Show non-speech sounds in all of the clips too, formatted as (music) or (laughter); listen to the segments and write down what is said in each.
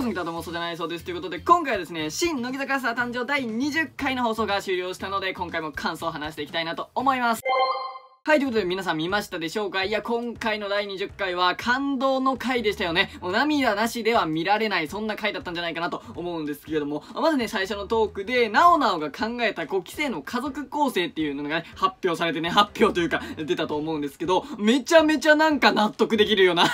当然北と妄想じゃないそうですということで今回はですね新乃木坂スター誕生第20回の放送が終了したので今回も感想を話していきたいなと思いますはい、ということで皆さん見ましたでしょうかいや、今回の第20回は感動の回でしたよね。もう涙なしでは見られない、そんな回だったんじゃないかなと思うんですけれども、まずね、最初のトークで、なおなおが考えた5期生の家族構成っていうのがね、発表されてね、発表というか出たと思うんですけど、めちゃめちゃなんか納得できるような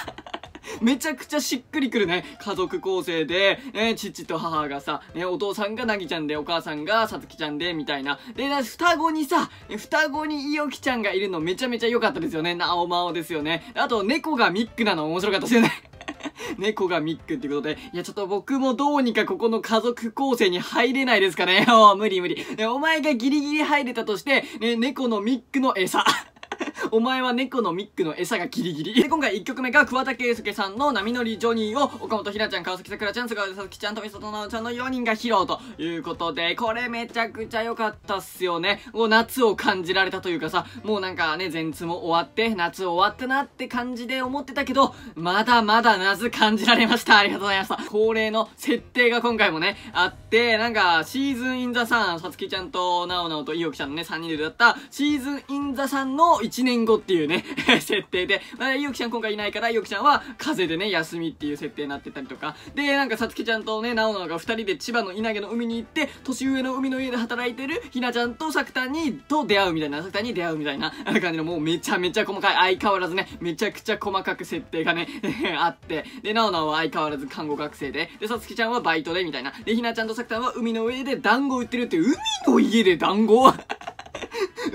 めちゃくちゃしっくりくるね。家族構成で、えー、父と母がさ、ね、お父さんがなぎちゃんで、お母さんがさつきちゃんで、みたいな。で、双子にさ、双子にいよきちゃんがいるのめちゃめちゃ良かったですよね。なおまおですよね。あと、猫がミックなの面白かったですよね。(laughs) 猫がミックってことで、いや、ちょっと僕もどうにかここの家族構成に入れないですかね。(laughs) お無理無理。お前がギリギリ入れたとして、ね、猫のミックの餌。お前は猫のミックの餌がギリギリ。で、今回1曲目が桑田佳祐さんの波乗りジョニーを、岡本ひらちゃん、川崎さくらちゃん、菅原さつきちゃん、富里奈ちゃんの4人が披露ということで、これめちゃくちゃ良かったっすよね。もう夏を感じられたというかさ、もうなんかね、前通も終わって、夏終わったなって感じで思ってたけど、まだまだ夏感じられました。ありがとうございました。恒例の設定が今回もね、あって、なんか、シーズンインザサン、さつきちゃんと、なおなおといおきちゃんのね、3人で歌った、シーズンインザサンの1年年後っていうね (laughs) 設定で、まあ、ゆうきちゃん今回いないから、ゆうきちゃんは風邪でね、休みっていう設定になってたりとか、で、なんかさつきちゃんとね、なおなおが二人で千葉の稲毛の海に行って、年上の海の家で働いてるひなちゃんとさくたに、と出会うみたいな、さくたに出会うみたいな感じの、もうめちゃめちゃ細かい、相変わらずね、めちゃくちゃ細かく設定がね (laughs) あって、で、なおなおは相変わらず看護学生で、で、さつきちゃんはバイトでみたいな、で、ひなちゃんとさくたんは海の上で団子売ってるって、海の家で団子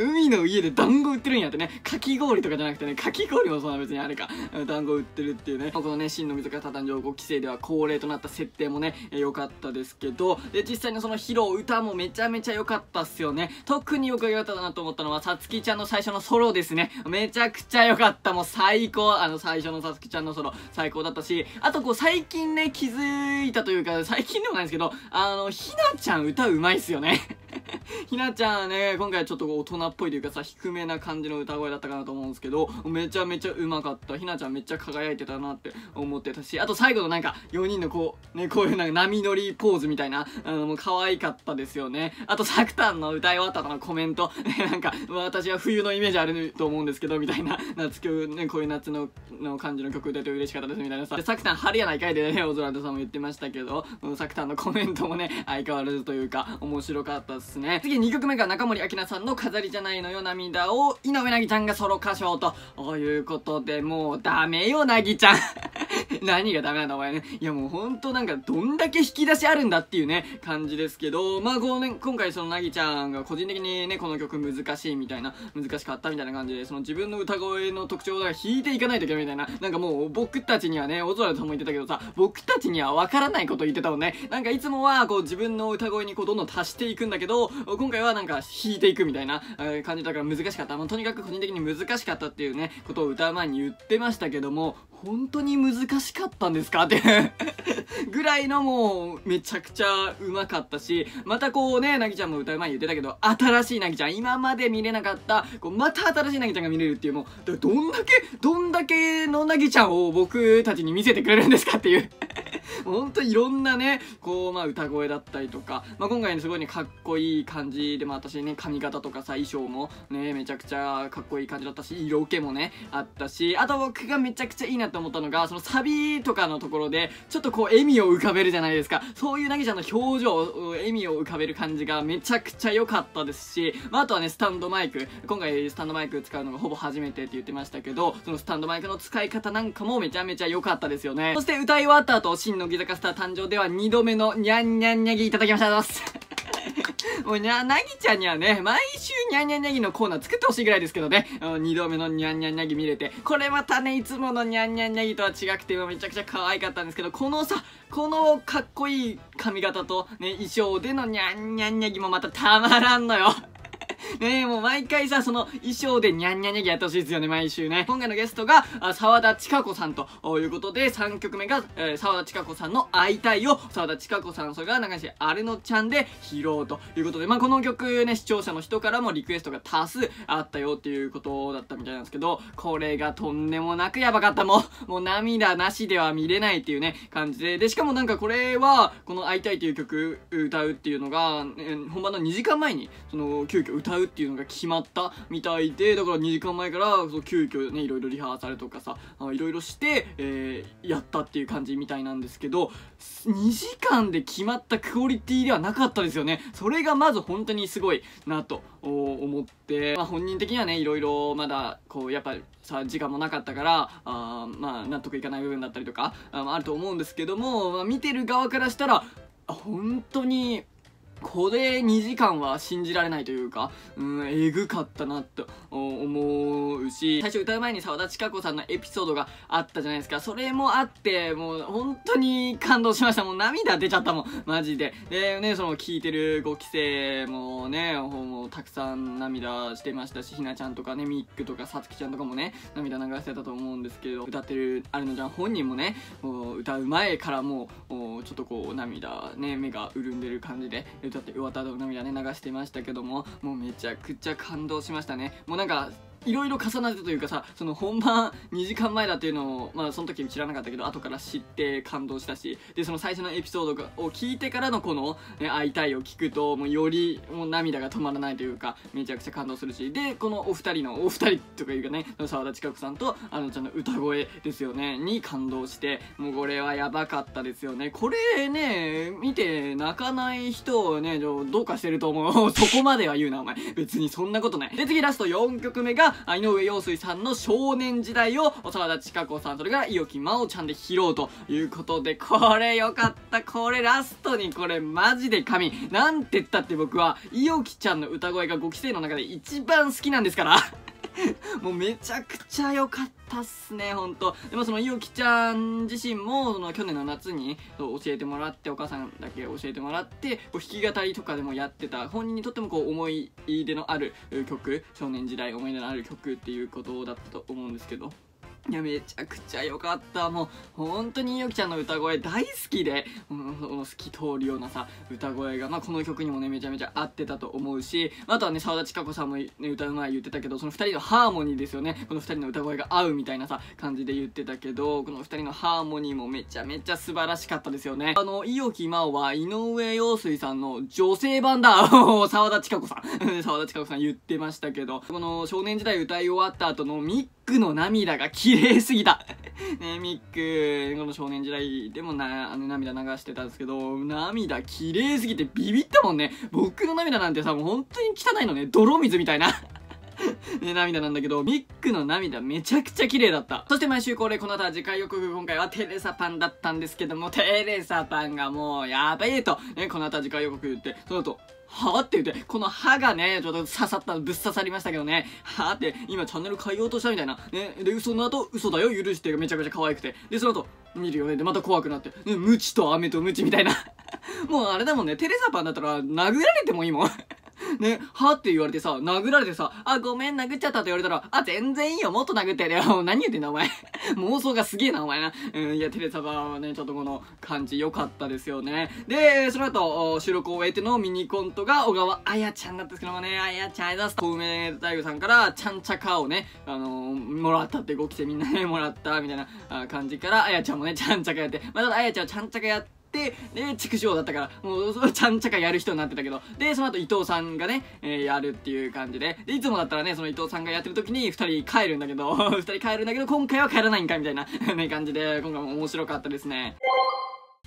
海の家で団子売ってるんやってね。かき氷とかじゃなくてね、かき氷もそんな別にあれか、団子売ってるっていうね。このね、真の水が畳ん上お規制では恒例となった設定もね、良かったですけど、で、実際のその披露、歌もめちゃめちゃ良かったっすよね。特によく良かったなと思ったのは、さつきちゃんの最初のソロですね。めちゃくちゃ良かった。もう最高。あの、最初のさつきちゃんのソロ、最高だったし、あとこう、最近ね、気づいたというか、最近でもないんですけど、あの、ひなちゃん歌うまいっすよね (laughs) ひなちゃんね、今回はちょっと大人っぽいというかさ、低めな感じの歌声だったかなと思うんですけど、めちゃめちゃうまかった。ひなちゃんめっちゃ輝いてたなって思ってたし、あと最後のなんか、4人のこう、ね、こういうなんか波乗りポーズみたいな、あの、もう可愛かったですよね。あと、サクタンの歌い終わった後のコメント、ね、(laughs) なんか、私は冬のイメージあると思うんですけど、みたいな、夏曲、ね、こういう夏のの感じの曲出て嬉しかったですみたいなさ、で、サクタン春やないかいでね、オズランドさんも言ってましたけど、サクタンのコメントもね、相変わらずというか、面白かったっすね。ね。次2曲目が中森明菜さんの飾りじゃないのよ涙を井上なぎちゃんがソロ歌唱ということで、もうダメよなぎちゃん (laughs) 何がダメなんだお前ね。いやもうほんとなんかどんだけ引き出しあるんだっていうね、感じですけど、まあこうね、今回そのなぎちゃんが個人的にね、この曲難しいみたいな、難しかったみたいな感じで、その自分の歌声の特徴だから弾いていかないといけないみたいな、なんかもう僕たちにはね、オ小空さんも言ってたけどさ、僕たちにはわからないこと言ってたもんね。なんかいつもはこう自分の歌声にこうどんどん足していくんだけど、今回はなんか弾いていくみたいな感じだから難しかった。まあ、とにかく個人的に難しかったっていうね、ことを歌う前に言ってましたけども、本当に難ししかったんですかって (laughs) ぐらいのもう、めちゃくちゃうまかったし、またこうね、なぎちゃんも歌う前に言ってたけど、新しいなぎちゃん、今まで見れなかった、こうまた新しいなぎちゃんが見れるっていう、もう、どんだけ、どんだけのなぎちゃんを僕たちに見せてくれるんですかっていうほんといろんなね、こう、まあ、歌声だったりとか、まあ、今回ね、すごいね、かっこいい感じで、まあ、私ね、髪型とかさ、衣装もね、めちゃくちゃかっこいい感じだったし、色気もね、あったし、あと僕がめちゃくちゃいいなって思ったのが、そのサビとかのところで、ちょっとこう、笑みを浮かべるじゃないですか。そういうなぎちゃんの表情、笑みを浮かべる感じがめちゃくちゃ良かったですし、まあ、あとはね、スタンドマイク、今回スタンドマイク使うのがほぼ初めてって言ってましたけど、そのスタンドマイクの使い方なんかもめちゃめちゃ良かったですよね。そして歌い終わった後、真の乃木坂スター誕生では2度目のにゃんにゃんにゃぎいただきました。(laughs) もうにゃ、なぎちゃんにはね、毎週にゃんにゃんにゃぎのコーナー作ってほしいぐらいですけどね、2度目のにゃんにゃんにゃぎ見れて、これまたね、いつものにゃんにゃんにゃぎとは違くて、めちゃくちゃ可愛かったんですけど、このさ、このかっこいい髪型とね、衣装でのにゃんにゃんにゃぎもまたたまらんのよ。ねえ、もう毎回さ、その衣装でニャンニャンニャンやってほしいですよね、毎週ね。今回のゲストが、沢田千佳子さんということで、3曲目が、えー、沢田千佳子さんの会いたいを、沢田千佳子さん、それが流し、あれのちゃんで披露ということで、まあ、この曲ね、視聴者の人からもリクエストが多数あったよっていうことだったみたいなんですけど、これがとんでもなくやばかった。もう、もう涙なしでは見れないっていうね、感じで。で、しかもなんかこれは、この会いたいという曲歌うっていうのが、え本番の2時間前に、その、急遽歌歌うっていうのが決まったみたいでだから2時間前からそう急遽ねいろいろリハーサルとかさいろいろして、えー、やったっていう感じみたいなんですけど2時間で決まったクオリティではなかったですよねそれがまず本当にすごいなと思って、まあ、本人的にはねいろいろまだこうやっぱさ時間もなかったからあまあ納得いかない部分だったりとかああると思うんですけども、まあ、見てる側からしたら本当にこれ2時間は信じられないというか、うん、えぐかったなと思うし、最初歌う前に沢田千佳子さんのエピソードがあったじゃないですか。それもあって、もう本当に感動しました。もう涙出ちゃったもん。マジで。で、ね、その聞いてる5期生もね、もうたくさん涙してましたし、ひなちゃんとかね、ミックとかさつきちゃんとかもね、涙流してたと思うんですけど、歌ってるあれのちゃん本人もね、もう歌う前からもう、ちょっとこう涙ね、目が潤んでる感じで、歌って終わった後涙ね、流してましたけども、もうめちゃくちゃ感動しましたね。もうなんかいろいろ重なってというかさその本番2時間前だっていうのをまあその時知らなかったけど後から知って感動したしでその最初のエピソードを聞いてからのこの「会いたい」を聞くともうよりもう涙が止まらないというかめちゃくちゃ感動するしでこのお二人のお二人とかいうかね澤田千佳子さんとあのちゃんの歌声ですよねに感動してもうこれはやばかったですよねこれね見て泣かない人をねどうかしてると思う (laughs) そこまでは言うなお前別にそんなことないで次ラスト4曲目が井上陽水さんの少年時代を、沢田千佳子さん、それから伊木真央ちゃんで披露ということで、これよかった。これラストにこれマジで神。なんて言ったって僕は、伊木ちゃんの歌声が5期生の中で一番好きなんですから。(laughs) もうめちゃくちゃ良かった。ったっすね、ほんと。でもその、ゆうきちゃん自身も、その、去年の夏に、教えてもらって、お母さんだけ教えてもらって、こう弾き語りとかでもやってた、本人にとってもこう、思い出のある曲、少年時代思い出のある曲っていうことだったと思うんですけど。いや、めちゃくちゃ良かった。もう、本当にゆきちゃんの歌声大好きで、うん、透き通るようなさ、歌声が、まあ、この曲にもね、めちゃめちゃ合ってたと思うし、あとはね、沢田千佳子さんも、ね、歌う前言ってたけど、その二人のハーモニーですよね。この二人の歌声が合うみたいなさ、感じで言ってたけど、この二人のハーモニーもめちゃめちゃ素晴らしかったですよね。あの、いよきまおは、井上陽水さんの女性版だ (laughs) 沢田千佳子さん (laughs) 沢田千佳子さん言ってましたけど、この少年時代歌い終わった後のミックの涙が綺麗すぎた (laughs) ねミックこの少年時代でもなあの涙流してたんですけど涙綺麗すぎてビビったもんね僕の涙なんてさもう本当に汚いのね泥水みたいな (laughs) ね、涙なんだけど、ミックの涙めちゃくちゃ綺麗だった。そして毎週恒例この後は次回予告、今回はテレサパンだったんですけども、テレサパンがもうやべえと、ね、この後は次回予告言って、その後、はぁって言って、この歯がね、ちょっと刺さった、ぶっ刺さりましたけどね、はぁって、今チャンネル変えようとしたみたいな。ね、で、嘘の後、嘘だよ、許して、がめちゃくちゃ可愛くて。で、その後、見るよね、で、また怖くなって、ね、無知と飴と無知みたいな。(laughs) もうあれだもんね、テレサパンだったら殴られてもいいもん。ね、はって言われてさ、殴られてさ、あ、ごめん、殴っちゃったって言われたら、あ、全然いいよ、もっと殴ってやよ。(laughs) 何言ってんだ、お前。(laughs) 妄想がすげえな、お前な。うん、いや、テレサバはね、ちょっとこの感じ良かったですよね。で、その後、収録を終えてのミニコントが、小川彩ちゃんだったんですけどもね、彩ちゃん、ありがとうございます。小梅大悟さんから、ちゃんちゃかをね、あのー、もらったって、ご期生みんなね、もらった、みたいな感じから、彩ちゃんもね、ちゃんちゃかやって、まあ、ただ彩ちゃんはちゃんちゃかやって、、で、畜生だったから、もう、ちゃんちゃかやる人になってたけど、で、その後伊藤さんがね、えー、やるっていう感じで、で、いつもだったらね、その伊藤さんがやってる時に2人帰るんだけど、2 (laughs) 人帰るんだけど、今回は帰らないんかみたいな (laughs) ね、感じで、今回も面白かったですね。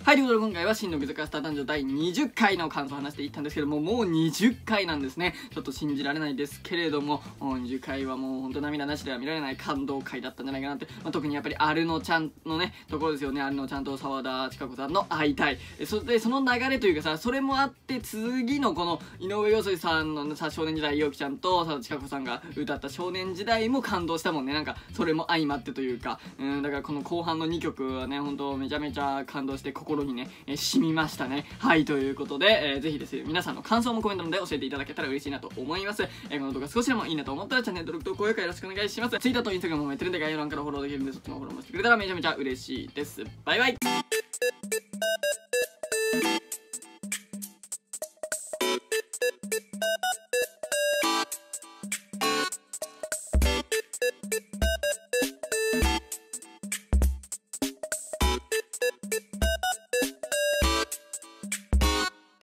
はい、ということで今回は真の水カスター男女第20回の感想を話していったんですけども、もう20回なんですね。ちょっと信じられないですけれども、20回はもうほんと涙なしでは見られない感動回だったんじゃないかなって、まあ、特にやっぱりアルノちゃんのね、ところですよね。アルノちゃんと沢田千佳子さんの会いたい。そしてその流れというかさ、それもあって、次のこの井上陽水さんのさ、少年時代、陽樹ちゃんと沢田千佳子さんが歌った少年時代も感動したもんね。なんか、それも相まってというか、うん、だからこの後半の2曲はね、ほんとめちゃめちゃ感動して、心心にね、え染みましたね。はい、ということで、えー、ぜひですね、皆さんの感想もコメントので教えていただけたら嬉しいなと思います。えー、この動画少しでもいいなと思ったらチャンネル登録と高評価よろしくお願いします。Twitter と Instagram もやってるんで概要欄からフォローできるんで、そっちもフォローしてくれたらめちゃめちゃ嬉しいです。バイバイ